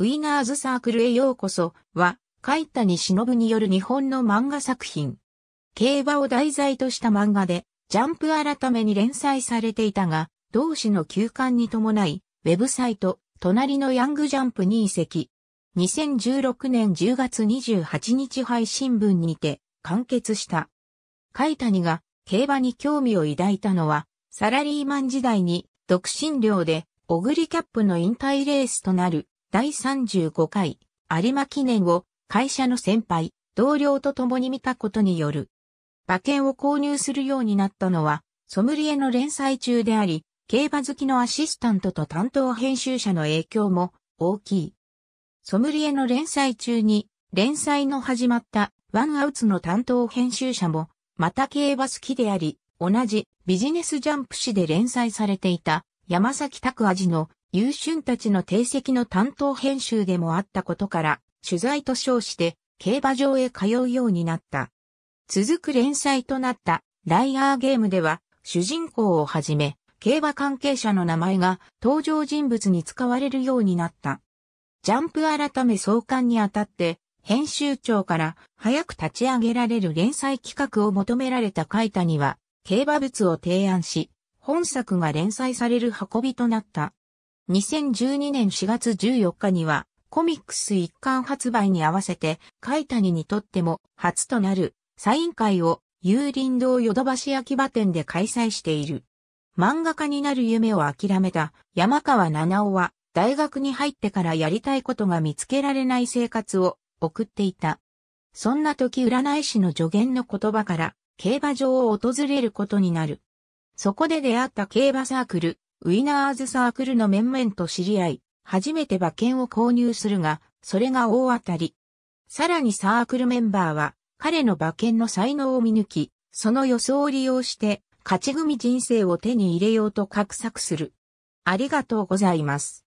ウィナーズサークルへようこそは、海谷忍による日本の漫画作品。競馬を題材とした漫画で、ジャンプ改めに連載されていたが、同誌の休刊に伴い、ウェブサイト、隣のヤングジャンプに移籍。2016年10月28日配信分にて完結した。海谷が競馬に興味を抱いたのは、サラリーマン時代に独身寮で、オグリキャップの引退レースとなる第35回有馬記念を会社の先輩、同僚と共に見たことによる。馬券を購入するようになったのは、ソムリエの連載中であり、競馬好きのアシスタントと担当編集者の影響も大きい。ソムリエの連載中に、連載の始まったワンアウツの担当編集者も、また競馬好きであり、同じビジネスジャンプ誌で連載されていた山崎拓味の優春たちの定席の担当編集でもあったことから、取材と称して競馬場へ通うようになった。続く連載となったライアーゲームでは、主人公をはじめ、競馬関係者の名前が登場人物に使われるようになった。ジャンプ改め創刊にあたって、編集長から早く立ち上げられる連載企画を求められた海田には、競馬物を提案し、本作が連載される運びとなった。2012年4月14日には、コミックス一巻発売に合わせて、海谷にとっても初となるサイン会を有林堂ヨドバシ秋葉店で開催している。漫画家になる夢を諦めた山川七尾は大学に入ってからやりたいことが見つけられない生活を送っていた。そんな時占い師の助言の言葉から競馬場を訪れることになる。そこで出会った競馬サークル、ウィナーズサークルの面々と知り合い、初めて馬券を購入するが、それが大当たり。さらにサークルメンバーは、彼の馬券の才能を見抜き、その予想を利用して、勝ち組人生を手に入れようと画策する。ありがとうございます。